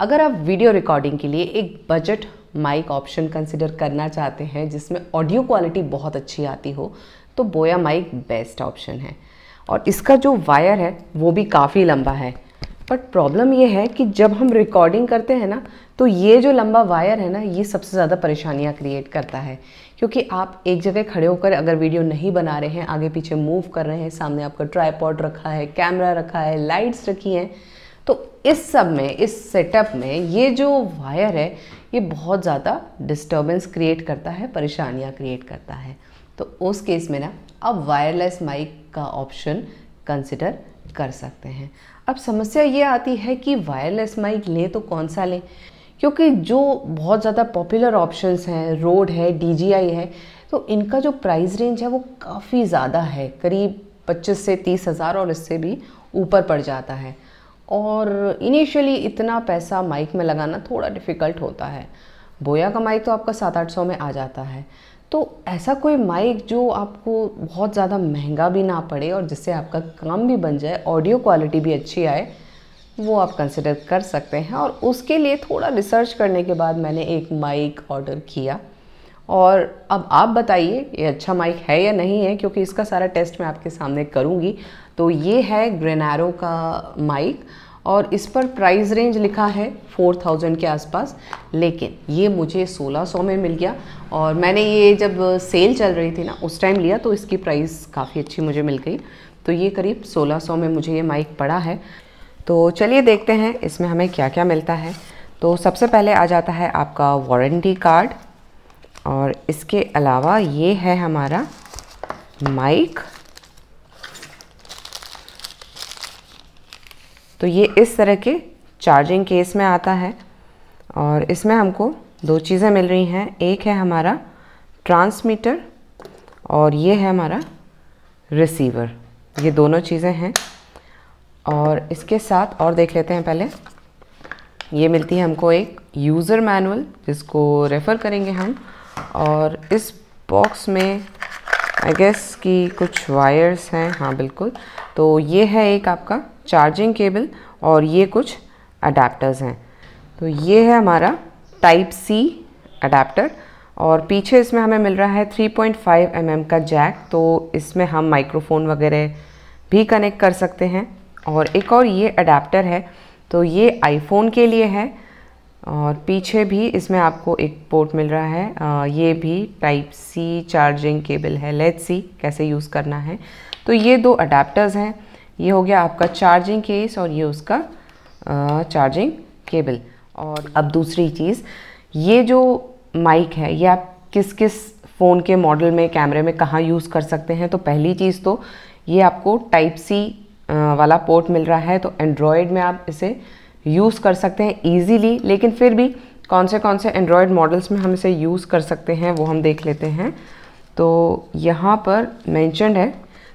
अगर आप video recording के लिए एक बजट माइक ऑप्शन कंसिडर करना चाहते हैं जिसमें ऑडियो क्वालिटी बहुत अच्छी आती हो तो बोया माइक बेस्ट ऑप्शन है और इसका जो वायर है वो भी काफ़ी लंबा है बट प्रॉब्लम ये है कि जब हम रिकॉर्डिंग करते हैं ना तो ये जो लंबा वायर है ना ये सबसे ज़्यादा परेशानियाँ क्रिएट करता है क्योंकि आप एक जगह खड़े होकर अगर वीडियो नहीं बना रहे हैं आगे पीछे मूव कर रहे हैं सामने आपका ट्राईपॉड रखा है कैमरा रखा है लाइट्स रखी हैं इस सब में इस सेटअप में ये जो वायर है ये बहुत ज़्यादा डिस्टर्बेंस क्रिएट करता है परेशानियाँ क्रिएट करता है तो उस केस में ना आप वायरलेस माइक का ऑप्शन कंसिडर कर सकते हैं अब समस्या ये आती है कि वायरलेस माइक लें तो कौन सा लें क्योंकि जो बहुत ज़्यादा पॉपुलर ऑप्शंस हैं रोड है डी है तो इनका जो प्राइस रेंज है वो काफ़ी ज़्यादा है करीब पच्चीस से तीस हज़ार और इससे भी ऊपर पड़ जाता है और इनिशियली इतना पैसा माइक में लगाना थोड़ा डिफ़िकल्ट होता है बोया का माइक तो आपका सात आठ सौ में आ जाता है तो ऐसा कोई माइक जो आपको बहुत ज़्यादा महंगा भी ना पड़े और जिससे आपका काम भी बन जाए ऑडियो क्वालिटी भी अच्छी आए वो आप कंसिडर कर सकते हैं और उसके लिए थोड़ा रिसर्च करने के बाद मैंने एक माइक ऑर्डर किया और अब आप बताइए ये अच्छा माइक है या नहीं है क्योंकि इसका सारा टेस्ट मैं आपके सामने करूँगी तो ये है ग्रेनारो का माइक और इस पर प्राइस रेंज लिखा है 4000 के आसपास लेकिन ये मुझे 1600 में मिल गया और मैंने ये जब सेल चल रही थी ना उस टाइम लिया तो इसकी प्राइस काफ़ी अच्छी मुझे मिल गई तो ये करीब 1600 में मुझे ये माइक पड़ा है तो चलिए देखते हैं इसमें हमें क्या क्या मिलता है तो सबसे पहले आ जाता है आपका वारंटी कार्ड और इसके अलावा ये है हमारा माइक तो ये इस तरह के चार्जिंग केस में आता है और इसमें हमको दो चीज़ें मिल रही हैं एक है हमारा ट्रांसमीटर और ये है हमारा रिसीवर ये दोनों चीज़ें हैं और इसके साथ और देख लेते हैं पहले ये मिलती है हमको एक यूज़र मैनुअल जिसको रेफ़र करेंगे हम और इस बॉक्स में आई गेस कि कुछ वायर्स हैं हाँ बिल्कुल तो ये है एक आपका चार्जिंग केबल और ये कुछ अडाप्टर्स हैं तो ये है हमारा टाइप सी अडाप्टर और पीछे इसमें हमें मिल रहा है 3.5 पॉइंट mm का जैक तो इसमें हम माइक्रोफोन वगैरह भी कनेक्ट कर सकते हैं और एक और ये अडाप्टर है तो ये आईफोन के लिए है और पीछे भी इसमें आपको एक पोर्ट मिल रहा है आ, ये भी टाइप सी चार्जिंग केबल है लेट सी कैसे यूज़ करना है तो ये दो अडेप्टर्स हैं ये हो गया आपका चार्जिंग केस और ये उसका आ, चार्जिंग केबल और अब दूसरी चीज़ ये जो माइक है ये आप किस किस फ़ोन के मॉडल में कैमरे में कहाँ यूज़ कर सकते हैं तो पहली चीज़ तो ये आपको टाइप सी वाला पोर्ट मिल रहा है तो एंड्रॉयड में आप इसे यूज़ कर सकते हैं ईजीली लेकिन फिर भी कौन से कौन से एंड्रॉयड मॉडल्स में हम इसे यूज़ कर सकते हैं वो हम देख लेते हैं तो यहाँ पर मैंशनड है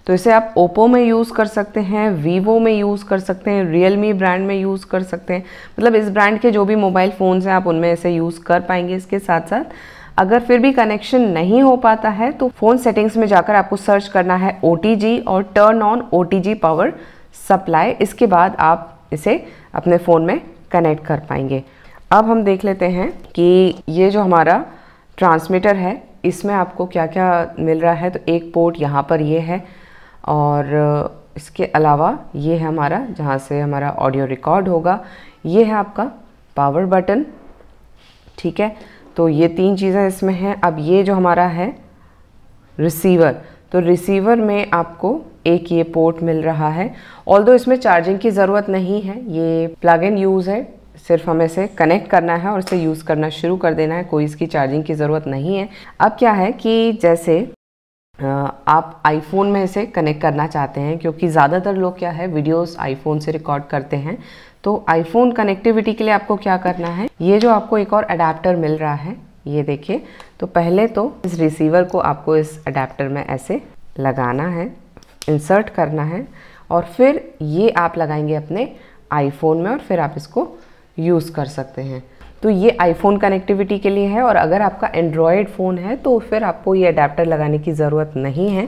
तो इसे आप ओप्पो में यूज़ कर सकते हैं वीवो में यूज़ कर सकते हैं रियल मी ब्रांड में यूज़ कर सकते हैं मतलब इस ब्रांड के जो भी मोबाइल फ़ोन्स हैं आप उनमें इसे यूज़ कर पाएंगे इसके साथ साथ अगर फिर भी कनेक्शन नहीं हो पाता है तो फ़ोन सेटिंग्स में जाकर आपको सर्च करना है ओ और टर्न ऑन ओ पावर सप्लाई इसके बाद आप इसे अपने फ़ोन में कनेक्ट कर पाएंगे अब हम देख लेते हैं कि ये जो हमारा ट्रांसमीटर है इसमें आपको क्या क्या मिल रहा है तो एक पोर्ट यहाँ पर ये है और इसके अलावा ये है हमारा जहाँ से हमारा ऑडियो रिकॉर्ड होगा ये है आपका पावर बटन ठीक है तो ये तीन चीज़ें इसमें हैं अब ये जो हमारा है रिसीवर तो रिसीवर में आपको एक ये पोर्ट मिल रहा है ऑल इसमें चार्जिंग की ज़रूरत नहीं है ये प्लग इन यूज़ है सिर्फ हमें इसे कनेक्ट करना है और इसे यूज़ करना शुरू कर देना है कोई इसकी चार्जिंग की ज़रूरत नहीं है अब क्या है कि जैसे आप आईफोन में इसे कनेक्ट करना चाहते हैं क्योंकि ज़्यादातर लोग क्या है वीडियोस आईफोन से रिकॉर्ड करते हैं तो आईफोन कनेक्टिविटी के लिए आपको क्या करना है ये जो आपको एक और अडेप्टर मिल रहा है ये देखिए तो पहले तो इस रिसीवर को आपको इस अडेप्टर में ऐसे लगाना है इंसर्ट करना है और फिर ये आप लगाएंगे अपने आईफोन में और फिर आप इसको यूज़ कर सकते हैं तो ये आईफोन कनेक्टिविटी के लिए है और अगर आपका एंड्रॉयड फ़ोन है तो फिर आपको ये अडेप्टर लगाने की ज़रूरत नहीं है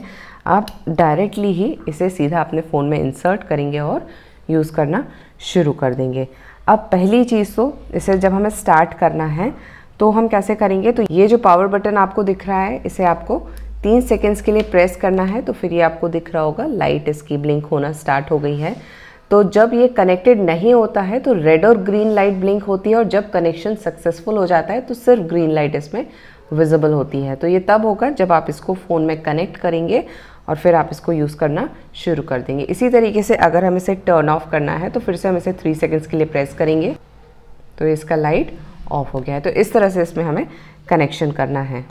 आप डायरेक्टली ही इसे सीधा अपने फ़ोन में इंसर्ट करेंगे और यूज़ करना शुरू कर देंगे अब पहली चीज़ तो इसे जब हमें स्टार्ट करना है तो हम कैसे करेंगे तो ये जो पावर बटन आपको दिख रहा है इसे आपको तीन सेकेंड्स के लिए प्रेस करना है तो फिर ये आपको दिख रहा होगा लाइट इसकी ब्लिंक होना स्टार्ट हो गई है तो जब ये कनेक्टेड नहीं होता है तो रेड और ग्रीन लाइट ब्लिंक होती है और जब कनेक्शन सक्सेसफुल हो जाता है तो सिर्फ ग्रीन लाइट इसमें विजिबल होती है तो ये तब होगा जब आप इसको फ़ोन में कनेक्ट करेंगे और फिर आप इसको यूज़ करना शुरू कर देंगे इसी तरीके से अगर हम इसे टर्न ऑफ करना है तो फिर से हम इसे थ्री सेकेंड्स के लिए प्रेस करेंगे तो इसका लाइट ऑफ हो गया है तो इस तरह से इसमें हमें कनेक्शन करना है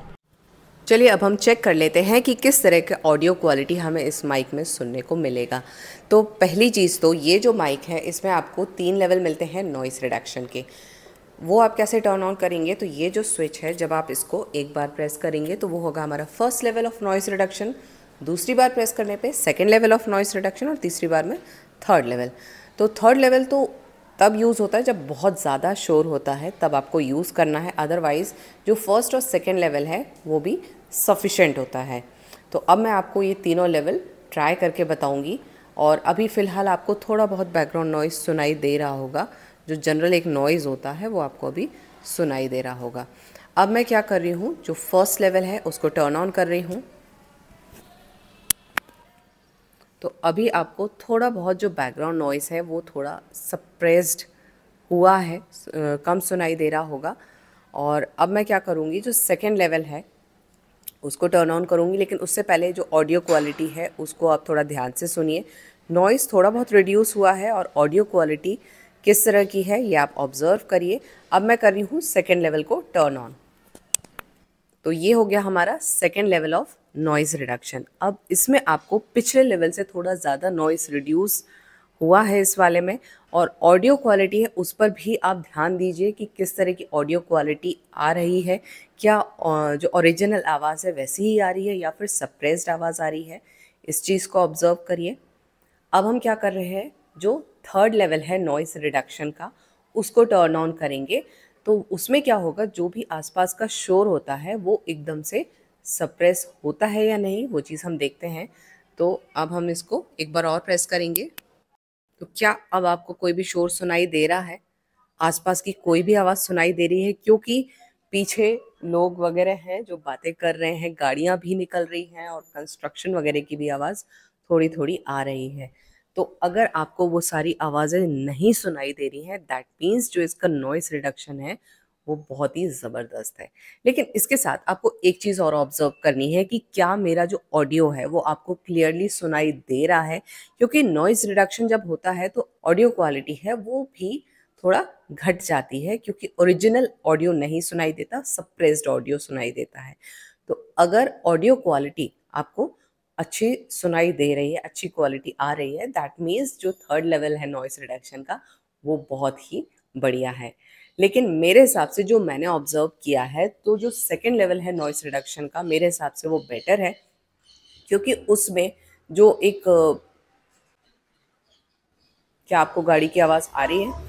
चलिए अब हम चेक कर लेते हैं कि किस तरह के ऑडियो क्वालिटी हमें इस माइक में सुनने को मिलेगा तो पहली चीज़ तो ये जो माइक है इसमें आपको तीन लेवल मिलते हैं नॉइस रिडक्शन के वो आप कैसे टर्न ऑन करेंगे तो ये जो स्विच है जब आप इसको एक बार प्रेस करेंगे तो वो होगा हमारा first level of noise reduction दूसरी बार प्रेस करने पे second level of noise reduction और तीसरी बार में थर्ड लेवल तो थर्ड लेवल तो तब यूज़ होता है जब बहुत ज़्यादा शोर होता है तब आपको यूज़ करना है अदरवाइज़ जो फर्स्ट और सेकेंड लेवल है वो भी सफिशेंट होता है तो अब मैं आपको ये तीनों लेवल ट्राई करके बताऊंगी और अभी फ़िलहाल आपको थोड़ा बहुत बैकग्राउंड नॉइज़ सुनाई दे रहा होगा जो जनरल एक नॉइज़ होता है वो आपको अभी सुनाई दे रहा होगा अब मैं क्या कर रही हूँ जो फर्स्ट लेवल है उसको टर्न ऑन कर रही हूँ तो अभी आपको थोड़ा बहुत जो बैकग्राउंड नॉइज़ है वो थोड़ा सप्रेस्ड हुआ है कम सुनाई दे रहा होगा और अब मैं क्या करूँगी जो सेकेंड लेवल है उसको टर्न ऑन करूँगी लेकिन उससे पहले जो ऑडियो क्वालिटी है उसको आप थोड़ा ध्यान से सुनिए नॉइज़ थोड़ा बहुत रिड्यूस हुआ है और ऑडियो क्वालिटी किस तरह की है ये आप ऑब्ज़र्व करिए अब मैं कर रही हूँ सेकेंड लेवल को टर्न ऑन तो ये हो गया हमारा second level of noise reduction अब इसमें आपको पिछले लेवल से थोड़ा ज़्यादा नॉइज़ रिड्यूस हुआ है इस वाले में और ऑडियो क्वालिटी है उस पर भी आप ध्यान दीजिए कि किस तरह की ऑडियो क्वालिटी आ रही है क्या जो ओरिजिनल आवाज़ है वैसी ही आ रही है या फिर सप्रेस्ड आवाज़ आ रही है इस चीज़ को ऑब्ज़र्व करिए अब हम क्या कर रहे हैं जो थर्ड लेवल है नॉइस रिडक्शन का उसको टर्न ऑन करेंगे तो उसमें क्या होगा जो भी आसपास का शोर होता है वो एकदम से सप्रेस होता है या नहीं वो चीज़ हम देखते हैं तो अब हम इसको एक बार और प्रेस करेंगे तो क्या अब आपको कोई भी शोर सुनाई दे रहा है आसपास की कोई भी आवाज़ सुनाई दे रही है क्योंकि पीछे लोग वगैरह हैं जो बातें कर रहे हैं गाड़ियां भी निकल रही हैं और कंस्ट्रक्शन वगैरह की भी आवाज़ थोड़ी थोड़ी आ रही है तो अगर आपको वो सारी आवाज़ें नहीं सुनाई दे रही हैं दैट मीन्स जो इसका नॉइस रिडक्शन है वो बहुत ही ज़बरदस्त है लेकिन इसके साथ आपको एक चीज़ और ऑब्जर्व करनी है कि क्या मेरा जो ऑडियो है वो आपको क्लियरली सुनाई दे रहा है क्योंकि नॉइज़ रिडक्शन जब होता है तो ऑडियो क्वालिटी है वो भी थोड़ा घट जाती है क्योंकि ओरिजिनल ऑडियो नहीं सुनाई देता सप्रेस्ड ऑडियो सुनाई देता है तो अगर ऑडियो क्वालिटी आपको अच्छी सुनाई दे रही है अच्छी क्वालिटी आ रही है दैट मीन्स जो थर्ड लेवल है नॉइस रिडक्शन का वो बहुत ही बढ़िया है लेकिन मेरे हिसाब से जो मैंने ऑब्जर्व किया है तो जो सेकेंड लेवल है नॉइस रिडक्शन का मेरे हिसाब से वो बेटर है क्योंकि उसमें जो एक क्या आपको गाड़ी की आवाज़ आ रही है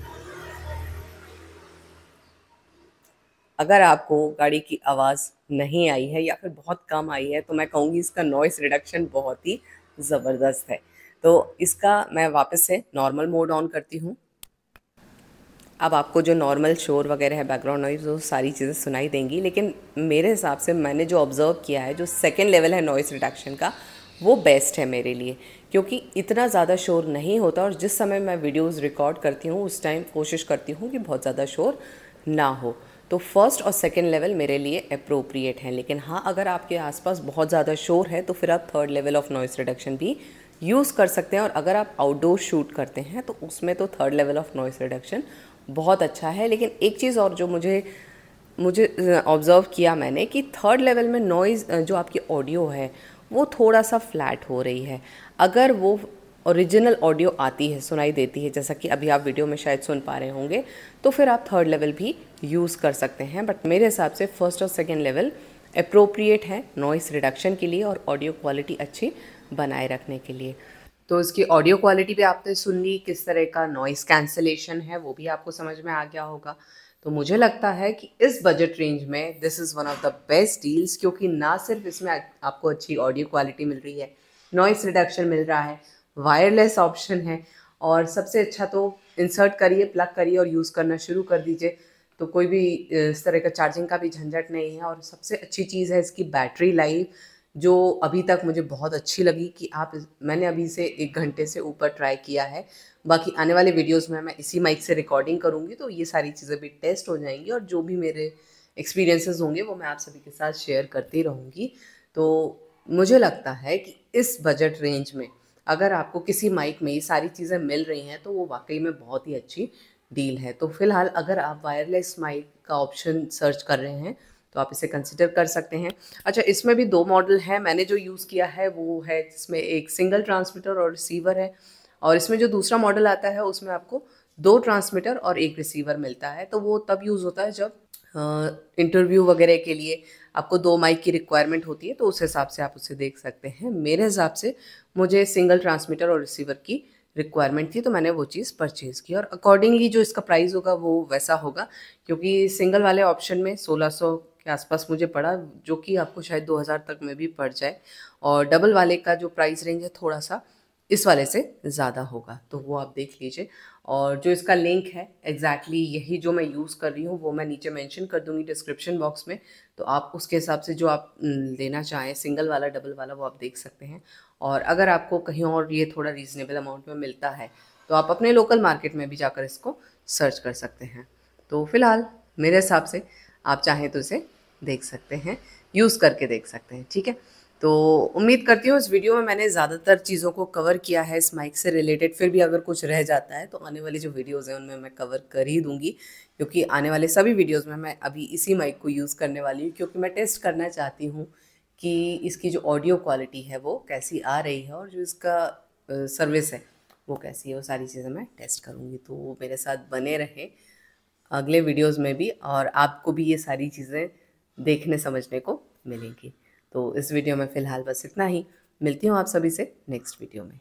अगर आपको गाड़ी की आवाज़ नहीं आई है या फिर बहुत कम आई है तो मैं कहूँगी इसका नॉइस रिडक्शन बहुत ही ज़बरदस्त है तो इसका मैं वापस से नॉर्मल मोड ऑन करती हूँ अब आपको जो नॉर्मल शोर वगैरह है बैकग्राउंड नॉइज़ वो सारी चीज़ें सुनाई देंगी लेकिन मेरे हिसाब से मैंने जो ऑब्ज़र्व किया है जो सेकेंड लेवल है नॉइस रिडक्शन का वो बेस्ट है मेरे लिए क्योंकि इतना ज़्यादा शोर नहीं होता और जिस समय मैं वीडियोस रिकॉर्ड करती हूँ उस टाइम कोशिश करती हूँ कि बहुत ज़्यादा शोर ना हो तो फर्स्ट और सेकेंड लेवल मेरे लिए अप्रोप्रिएट हैं लेकिन हाँ अगर आपके आसपास बहुत ज़्यादा शोर है तो फिर आप third level of noise reduction भी यूज़ कर सकते हैं और अगर आप आउटडोर शूट करते हैं तो उसमें तो third level of noise reduction बहुत अच्छा है लेकिन एक चीज़ और जो मुझे मुझे ऑब्ज़र्व किया मैंने कि थर्ड लेवल में नॉइज़ जो आपकी ऑडियो है वो थोड़ा सा फ्लैट हो रही है अगर वो ओरिजिनल ऑडियो आती है सुनाई देती है जैसा कि अभी आप वीडियो में शायद सुन पा रहे होंगे तो फिर आप थर्ड लेवल भी यूज़ कर सकते हैं बट मेरे हिसाब से फर्स्ट और सेकेंड लेवल अप्रोप्रिएट है नॉइस रिडक्शन के लिए और ऑडियो क्वालिटी अच्छी बनाए रखने के लिए तो इसकी ऑडियो क्वालिटी भी आपने सुन ली किस तरह का नॉइस कैंसलेशन है वो भी आपको समझ में आ गया होगा तो मुझे लगता है कि इस बजट रेंज में this is one of the best deals क्योंकि ना सिर्फ इसमें आपको अच्छी ऑडियो क्वालिटी मिल रही है नॉइस रिडक्शन मिल रहा है वायरलेस ऑप्शन है और सबसे अच्छा तो इंसर्ट करिए प्लग करिए और यूज़ करना शुरू कर दीजिए तो कोई भी इस तरह का चार्जिंग का भी झंझट नहीं है और सबसे अच्छी चीज़ है इसकी बैटरी लाइफ जो अभी तक मुझे बहुत अच्छी लगी कि आप मैंने अभी से एक घंटे से ऊपर ट्राई किया है बाकी आने वाले वीडियोस में मैं इसी माइक से रिकॉर्डिंग करूँगी तो ये सारी चीज़ें भी टेस्ट हो जाएंगी और जो भी मेरे एक्सपीरियंसेस होंगे वो मैं आप सभी के साथ शेयर करती रहूँगी तो मुझे लगता है कि इस बजट रेंज में अगर आपको किसी माइक में ये सारी चीज़ें मिल रही हैं तो वो वाकई में बहुत ही अच्छी डील है तो फिलहाल अगर आप वायरलेस माइक का ऑप्शन सर्च कर रहे हैं तो आप इसे कंसिडर कर सकते हैं अच्छा इसमें भी दो मॉडल हैं मैंने जो यूज़ किया है वो है जिसमें एक सिंगल ट्रांसमीटर और रिसीवर है और इसमें जो दूसरा मॉडल आता है उसमें आपको दो ट्रांसमीटर और एक रिसीवर मिलता है तो वो तब यूज़ होता है जब इंटरव्यू वगैरह के लिए आपको दो माइक की रिक्वायरमेंट होती है तो उस हिसाब से आप उसे देख सकते हैं मेरे हिसाब से मुझे सिंगल ट्रांसमीटर और रिसीवर की रिक्वायरमेंट थी तो मैंने वो चीज़ परचेज़ की और अकॉर्डिंगली जो इसका प्राइस होगा वो वैसा होगा क्योंकि सिंगल वाले ऑप्शन में 1600 के आसपास मुझे पड़ा जो कि आपको शायद 2000 तक में भी पड़ जाए और डबल वाले का जो प्राइस रेंज है थोड़ा सा इस वाले से ज़्यादा होगा तो वो आप देख लीजिए और जो इसका लिंक है एग्जैक्टली exactly यही जो मैं यूज़ कर रही हूँ वो मैं नीचे मेंशन कर दूँगी डिस्क्रिप्शन बॉक्स में तो आप उसके हिसाब से जो आप लेना चाहें सिंगल वाला डबल वाला वो आप देख सकते हैं और अगर आपको कहीं और ये थोड़ा रीज़नेबल अमाउंट में मिलता है तो आप अपने लोकल मार्केट में भी जाकर इसको सर्च कर सकते हैं तो फ़िलहाल मेरे हिसाब से आप चाहें तो इसे देख सकते हैं यूज़ करके देख सकते हैं ठीक है तो उम्मीद करती हूँ इस वीडियो में मैंने ज़्यादातर चीज़ों को कवर किया है इस माइक से रिलेटेड फिर भी अगर कुछ रह जाता है तो आने वाली जो वीडियोज़ हैं उनमें मैं कवर कर ही दूँगी क्योंकि आने वाले सभी वीडियोज़ में मैं अभी इसी माइक को यूज़ करने वाली हूँ क्योंकि मैं टेस्ट करना चाहती हूँ कि इसकी जो ऑडियो क्वालिटी है वो कैसी आ रही है और जो इसका सर्विस है वो कैसी है वो सारी चीज़ें मैं टेस्ट करूँगी तो मेरे साथ बने रहें अगले वीडियोज़ में भी और आपको भी ये सारी चीज़ें देखने समझने को मिलेंगी तो इस वीडियो में फ़िलहाल बस इतना ही मिलती हूँ आप सभी से नेक्स्ट वीडियो में